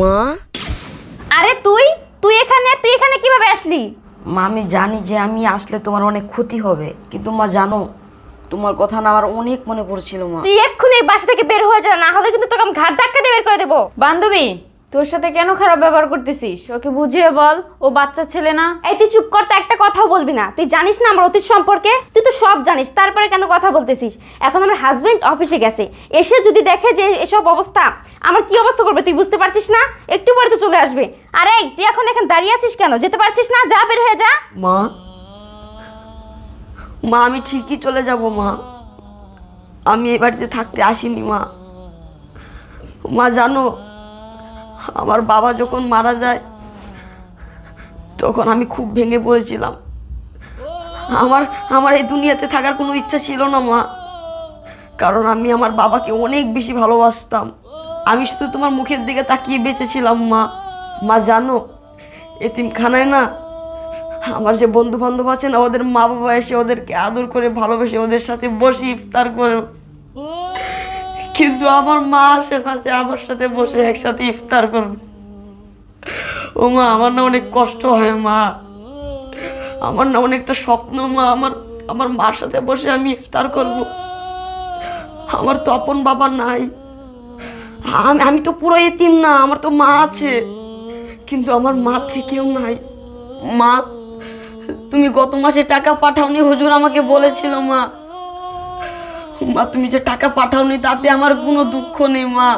মা আরে তুই তুই এখানে তুই এখানে কিভাবে আসলি মা আমি জানি যে আমি আসলে তোমার অনেক ক্ষতি হবে কিন্তু মা জানো তোমার কথা না আমার অনেক মনে পড়ছিল মা তুই এক্ষুনি এই বাসা থেকে বের হয়ে যা না হলে কিন্তু তোকে আমি ঘাট ধাক্কা দিয়ে বের করে দেবো বান্ধবী তোর সাথে কেন খারাপ ব্যবহার করতেছিস ওকে বুঝিয়ে বল ও বাচ্চা ছেলে না এই তুই চুপ করতে একটা কথাও বলবি না তুই জানিস না আমার অতীত সম্পর্কে তুই তো সব জানিস তারপরে কেন কথা বলতেছিস এখন আমার হাজবেন্ড অফিসে গেছে এসে যদি দেখে যে এসব অবস্থা আমার কি অবস্থা করবে তুই বুঝতে পারছিস না একটু পরে তো চলে আসবে আরে এই তুই এখন এখানে দাঁড়িয়ে আছিস কেন যেতে পারছিস না যা বের হয়ে যা মা মা আমি ঠিকই চলে যাব মা আমি এ বাড়িতে থাকতে আসিনি মা মা জানো আমার বাবা যখন মারা যায় তখন আমি খুব ভেঙে পড়েছিলাম আমার আমার এই দুনিয়াতে থাকার কোনো ইচ্ছা ছিল না মা কারণ আমি আমার বাবাকে অনেক বেশি ভালোবাসতাম আমি শুধু তোমার মুখের দিকে তাকিয়ে বেঁচেছিলাম মা মা জানো এতিমখানায় না আমার যে বন্ধু বান্ধব আছে না ওদের মা বাবা এসে ওদেরকে আদর করে ভালোবেসে ওদের সাথে বসে ইফতার করে কিন্তু আমার মা কাছে আমার সাথে বসে একসাথে ইফতার করবে ও মা আমার না অনেক কষ্ট হয় মা আমার না অনেকটা স্বপ্ন মা আমার আমার মার সাথে বসে আমি ইফতার করব আমার তো আপন বাবা নাই আমি আমি তো পুরো এতিম না আমার তো মা আছে কিন্তু আমার মা থেকেও নাই মা তুমি গত মাসে টাকা পাঠাওনি হুজুর আমাকে বলেছিল মা মা তুমি যে টাকা পাঠাওনি তাতে আমার কোনো দুঃখ নেই মা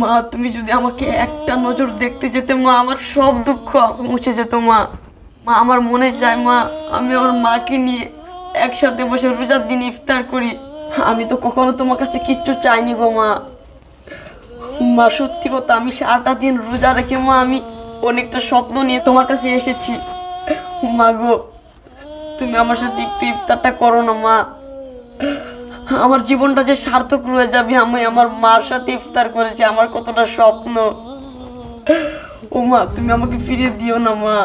মা তুমি যদি আমাকে একটা নজর দেখতে যেতে মা আমার সব দুঃখ মুছে যেত মা মা আমার মনে যায় মা আমি আমার মাকে নিয়ে একসাথে বসে রোজার দিন ইফতার করি আমি তো কখনো তোমার কাছে কিচ্ছু চাইনি গো মা মা সত্যি কথা আমি সারাটা দিন রোজা রেখে মা আমি অনেকটা স্বপ্ন নিয়ে তোমার কাছে এসেছি মা গো তুমি আমার সাথে একটু ইফতারটা করো না মা আমার জীবনটা যে সার্থক রয়ে যাবে আমি আমার মার সাথে ইফতার করেছি আমার কতটা স্বপ্ন ও মা তুমি আমাকে ফিরিয়ে দিও না মা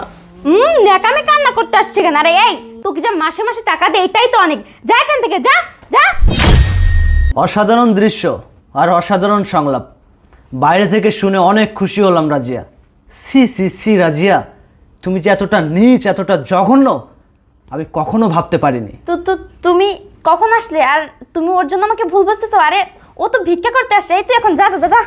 হুম দেখ আমি কান্না করতে আসছি কেন আরে এই তোকে যা মাসে মাসে টাকা দে এটাই তো অনেক যা এখান থেকে যা যা অসাধারণ দৃশ্য আর অসাধারণ সংলাপ বাইরে থেকে শুনে অনেক খুশি হলাম রাজিয়া সি সি সি রাজিয়া তুমি যে এতটা নিচ এতটা জঘন্য আমি কখনো ভাবতে পারিনি তো তো তুমি কখন আসলে আর তুমি ওর জন্য আমাকে ভুল বুঝতেছো আরে ও তো ভিক্ষা করতে আসে এই তুই এখন যা যা যা যা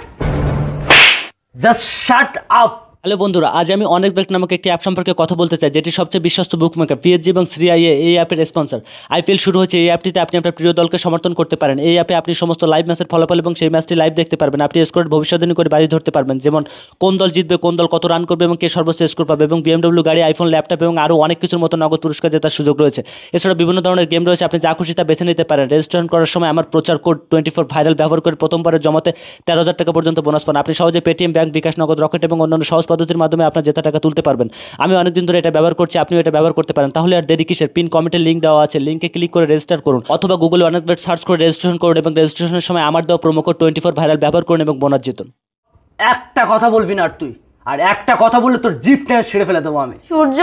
জাস্ট শাট আপ হ্যালো বন্ধুরা আজ আমি অনেক বেট নামক একটি অ্যাপ সম্পর্কে কথা বলতে চাই যেটি সবচেয়ে বিশ্বস্ত বুক বুকমেকার পিএসজি এবং সিরিআইএ এই অ্যাপের স্পন্সর আইপিএল শুরু হয়েছে এই অ্যাপটিতে আপনি আপনার প্রিয় দলকে সমর্থন করতে পারেন এই অ্যাপে আপনি সমস্ত লাইভ ম্যাচের ফলাফল এবং সেই ম্যাচটি লাইভ দেখতে পারবেন আপনি স্কোর ভবিষ্যদ্বাণী করে বাজি ধরতে পারবেন যেমন কোন দল জিতবে কোন দল কত রান করবে এবং কে সর্বোচ্চ স্কোর পাবে এবং বিএমডব্লিউ গাড়ি আইফোন ল্যাপটপ এবং আরও অনেক কিছুর মতো নগদ পুরস্কার জেতার সুযোগ রয়েছে এছাড়া বিভিন্ন ধরনের গেম রয়েছে আপনি যা খুশি তা বেছে নিতে পারেন রেজিস্ট্রেশন করার সময় আমার প্রচার কোড টোয়েন্টি ফোর ভাইরাল ব্যবহার করে প্রথমবারের জমাতে তেরো হাজার টাকা পর্যন্ত বোনাস পান আপনি সহজে পেটিএম ব্যাংক বিকাশ নগদ রকেট এবং অন্যান্য সহজ পদ্ধতির মাধ্যমে আপনার জেতা টাকা তুলতে পারবেন আমি অনেকদিন ধরে এটা ব্যবহার করছি আপনিও এটা ব্যবহার করতে পারেন তাহলে আর দেরি কিসের পিন কমেন্টের লিঙ্ক দেওয়া আছে লিঙ্কে ক্লিক করে রেজিস্টার করুন অথবা গুগলে অনেক সার্চ করে রেজিস্ট্রেশন করুন এবং রেজিস্ট্রেশনের সময় আমার দেওয়া কোড টোয়েন্টি ফোর ভাইরাল ব্যবহার করুন এবং বোনাস জিতুন একটা কথা বলবি না আর তুই আর একটা কথা বললে তোর জিপটা ছেড়ে ফেলে দেবো আমি সূর্য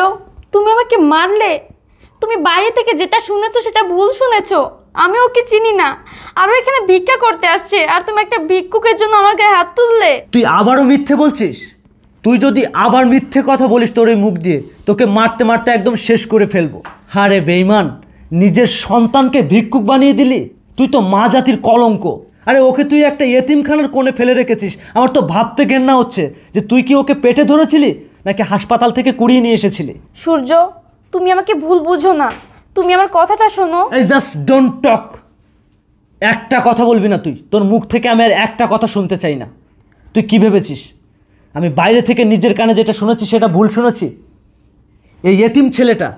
তুমি আমাকে মানলে তুমি বাইরে থেকে যেটা শুনেছো সেটা ভুল শুনেছো আমি ওকে চিনি না আরও এখানে ভিক্ষা করতে আসছে আর তুমি একটা ভিক্ষুকের জন্য আমার গায়ে হাত তুললে তুই আবারও মিথ্যে বলছিস তুই যদি আবার মিথ্যে কথা বলিস তোর এই মুখ দিয়ে তোকে মারতে মারতে একদম শেষ করে ফেলবো হারে বেইমান নিজের সন্তানকে ভিক্ষুক বানিয়ে দিলি তুই তো মা জাতির কলঙ্ক আরে ওকে তুই একটা এতিমখানার কোণে ফেলে রেখেছিস আমার তো ভাবতে ঘেন্না হচ্ছে যে তুই কি ওকে পেটে ধরেছিলি নাকি হাসপাতাল থেকে কুড়িয়ে নিয়ে এসেছিলি সূর্য তুমি আমাকে ভুল বুঝো না তুমি আমার কথাটা শোনো এই জাস্ট ডোন্ট টক একটা কথা বলবি না তুই তোর মুখ থেকে আমি আর একটা কথা শুনতে চাই না তুই কি ভেবেছিস আমি বাইরে থেকে নিজের কানে যেটা শুনেছি সেটা ভুল শুনেছি এই এতিম ছেলেটা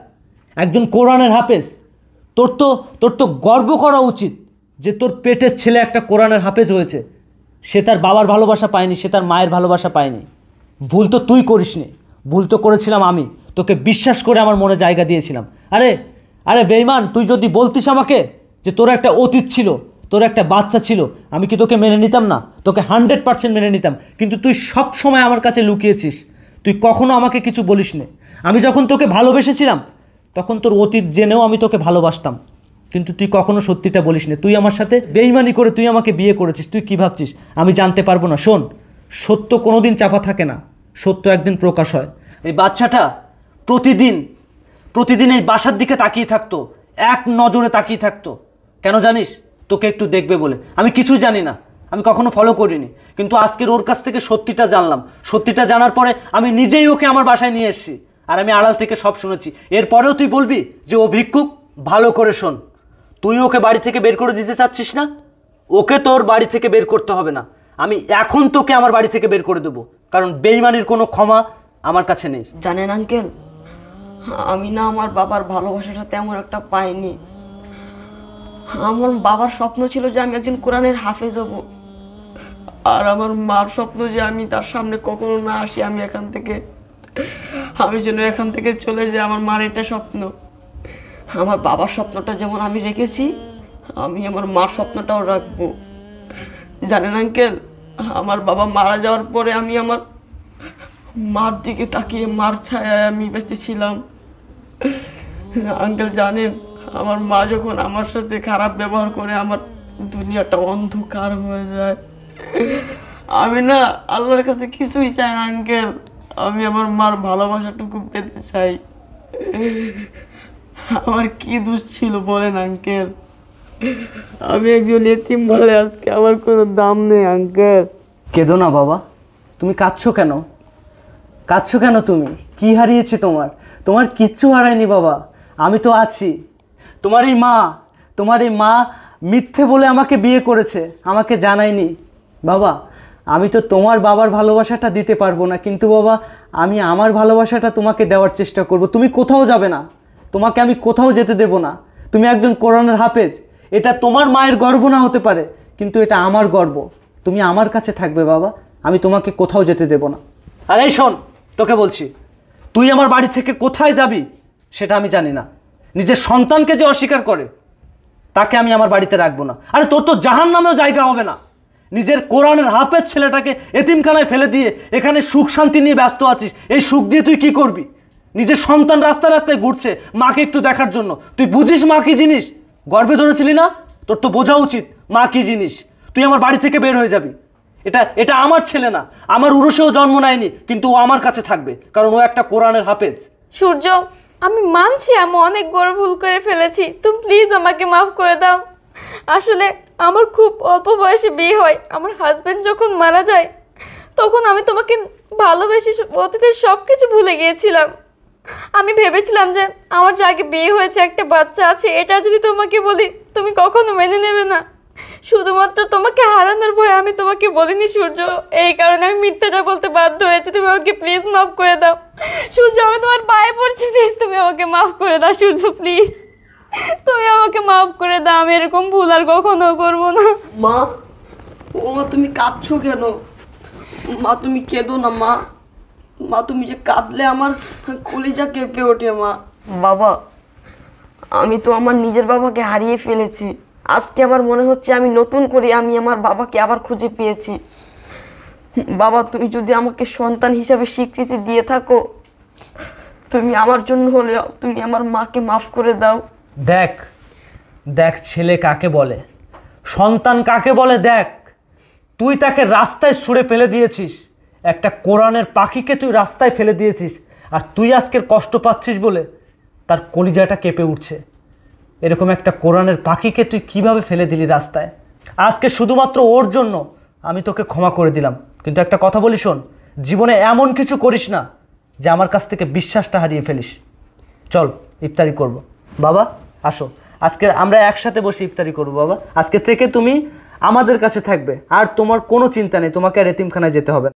একজন কোরআনের হাফেজ তোর তো তোর তো গর্ব করা উচিত যে তোর পেটের ছেলে একটা কোরআনের হাফেজ হয়েছে সে তার বাবার ভালোবাসা পায়নি সে তার মায়ের ভালোবাসা পায়নি ভুল তো তুই করিসনি ভুল তো করেছিলাম আমি তোকে বিশ্বাস করে আমার মনে জায়গা দিয়েছিলাম আরে আরে বেইমান তুই যদি বলতিস আমাকে যে তোর একটা অতীত ছিল তোর একটা বাচ্চা ছিল আমি কি তোকে মেনে নিতাম না তোকে হান্ড্রেড পার্সেন্ট মেনে নিতাম কিন্তু তুই সব সময় আমার কাছে লুকিয়েছিস তুই কখনো আমাকে কিছু বলিস নে আমি যখন তোকে ভালোবেসেছিলাম তখন তোর অতীত জেনেও আমি তোকে ভালোবাসতাম কিন্তু তুই কখনো সত্যিটা বলিস নে তুই আমার সাথে বেইমানি করে তুই আমাকে বিয়ে করেছিস তুই কী ভাবছিস আমি জানতে পারবো না শোন সত্য কোনো দিন চাপা থাকে না সত্য একদিন প্রকাশ হয় এই বাচ্চাটা প্রতিদিন প্রতিদিন এই বাসার দিকে তাকিয়ে থাকতো এক নজরে তাকিয়ে থাকতো কেন জানিস তোকে একটু দেখবে বলে আমি কিছু জানি না আমি কখনো ফলো করিনি কিন্তু আজকের ওর কাছ থেকে সত্যিটা জানলাম সত্যিটা জানার পরে আমি নিজেই ওকে আমার বাসায় নিয়ে এসেছি আর আমি আড়াল থেকে সব শুনেছি এরপরেও তুই বলবি যে ও ভিক্ষুক ভালো করে শোন তুই ওকে বাড়ি থেকে বের করে দিতে চাচ্ছিস না ওকে তোর বাড়ি থেকে বের করতে হবে না আমি এখন তোকে আমার বাড়ি থেকে বের করে দেবো কারণ বেইমানির কোনো ক্ষমা আমার কাছে নেই জানেন আঙ্কেল আমি না আমার বাবার ভালোবাসাটা তেমন একটা পাইনি আমার বাবার স্বপ্ন ছিল যে আমি একজন কোরআনের হাফেজ হব আর আমার মার স্বপ্ন যে আমি তার সামনে কখনো না আসি আমি এখান থেকে আমি যেন এখান থেকে চলে যাই আমার মার এটা স্বপ্ন আমার বাবার স্বপ্নটা যেমন আমি রেখেছি আমি আমার মার স্বপ্নটাও রাখবো জানেন আঙ্কেল আমার বাবা মারা যাওয়ার পরে আমি আমার মার দিকে তাকিয়ে মার ছায় আমি বেঁচেছিলাম আঙ্কেল জানেন আমার মা যখন আমার সাথে খারাপ ব্যবহার করে আমার দুনিয়াটা অন্ধকার হয়ে যায় আমি না আল্লাহর কাছে কিছুই চাই না আঙ্কেল আমি আমার মার ভালোবাসাটুকু পেতে চাই আমার কি দোষ ছিল বলেন আঙ্কেল আমি একজন এতিম বলে আজকে আমার কোনো দাম নেই আঙ্কেল কেঁদো না বাবা তুমি কাঁদছো কেন কাঁদছো কেন তুমি কি হারিয়েছে তোমার তোমার কিচ্ছু হারায়নি বাবা আমি তো আছি তোমার এই মা তোমার এই মা মিথ্যে বলে আমাকে বিয়ে করেছে আমাকে জানায়নি বাবা আমি তো তোমার বাবার ভালোবাসাটা দিতে পারবো না কিন্তু বাবা আমি আমার ভালোবাসাটা তোমাকে দেওয়ার চেষ্টা করব তুমি কোথাও যাবে না তোমাকে আমি কোথাও যেতে দেব না তুমি একজন কোরআনের হাফেজ এটা তোমার মায়ের গর্ব না হতে পারে কিন্তু এটা আমার গর্ব তুমি আমার কাছে থাকবে বাবা আমি তোমাকে কোথাও যেতে দেব না আর এই শোন তোকে বলছি তুই আমার বাড়ি থেকে কোথায় যাবি সেটা আমি জানি না নিজের সন্তানকে যে অস্বীকার করে তাকে আমি আমার বাড়িতে রাখবো না আরে তোর তো জাহান নামেও জায়গা হবে না নিজের কোরআনের হাফের ছেলেটাকে এতিমখানায় ফেলে দিয়ে এখানে সুখ শান্তি নিয়ে ব্যস্ত আছিস এই সুখ দিয়ে তুই কি করবি নিজের সন্তান রাস্তায় রাস্তায় ঘুরছে মাকে একটু দেখার জন্য তুই বুঝিস মা কি জিনিস গর্বে ধরেছিলি না তোর তো বোঝা উচিত মা কি জিনিস তুই আমার বাড়ি থেকে বের হয়ে যাবি এটা এটা আমার ছেলে না আমার উরুষেও জন্ম নেয়নি কিন্তু ও আমার কাছে থাকবে কারণ ও একটা কোরআনের হাফেজ সূর্য আমি মানছি আমি অনেক বড় ভুল করে ফেলেছি তুমি প্লিজ আমাকে মাফ করে দাও আসলে আমার খুব অল্প বয়সে বিয়ে হয় আমার হাজব্যান্ড যখন মারা যায় তখন আমি তোমাকে ভালোবেসে অতীতের সব কিছু ভুলে গিয়েছিলাম আমি ভেবেছিলাম যে আমার যে আগে বিয়ে হয়েছে একটা বাচ্চা আছে এটা যদি তোমাকে বলি তুমি কখনো মেনে নেবে না শুধুমাত্র তোমাকে হারানোর ভয় আমি তোমাকে বলিনি সূর্য এই কারণে আমি মিথ্যাটা বলতে বাধ্য হয়েছি তুমি আমাকে প্লিজ মাফ করে দাও সূর্য আমি তোমার পায়ে পড়ছি প্লিজ তুমি আমাকে মাফ করে দাও সূর্য প্লিজ তুমি আমাকে মাফ করে দাও আমি এরকম ভুল আর কখনো করবো না মা ও মা তুমি কাঁদছো কেন মা তুমি কেঁদো না মা মা তুমি যে কাঁদলে আমার কলিজা কেঁপে ওঠে মা বাবা আমি তো আমার নিজের বাবাকে হারিয়ে ফেলেছি আজকে আমার মনে হচ্ছে আমি নতুন করে আমি আমার বাবাকে আবার খুঁজে পেয়েছি বাবা তুমি যদি আমাকে সন্তান হিসাবে স্বীকৃতি দিয়ে থাকো তুমি আমার জন্য হলে তুমি আমার মাকে মাফ করে দাও দেখ দেখ ছেলে কাকে বলে সন্তান কাকে বলে দেখ তুই তাকে রাস্তায় ছুঁড়ে ফেলে দিয়েছিস একটা কোরআনের পাখিকে তুই রাস্তায় ফেলে দিয়েছিস আর তুই আজকের কষ্ট পাচ্ছিস বলে তার কলিজাটা কেঁপে উঠছে এরকম একটা কোরআনের পাখিকে তুই কিভাবে ফেলে দিলি রাস্তায় আজকে শুধুমাত্র ওর জন্য আমি তোকে ক্ষমা করে দিলাম কিন্তু একটা কথা বলি শোন জীবনে এমন কিছু করিস না যে আমার কাছ থেকে বিশ্বাসটা হারিয়ে ফেলিস চল ইফতারি করব। বাবা আসো আজকে আমরা একসাথে বসে ইফতারি করব বাবা আজকে থেকে তুমি আমাদের কাছে থাকবে আর তোমার কোনো চিন্তা নেই তোমাকে আর এতিমখানায় যেতে হবে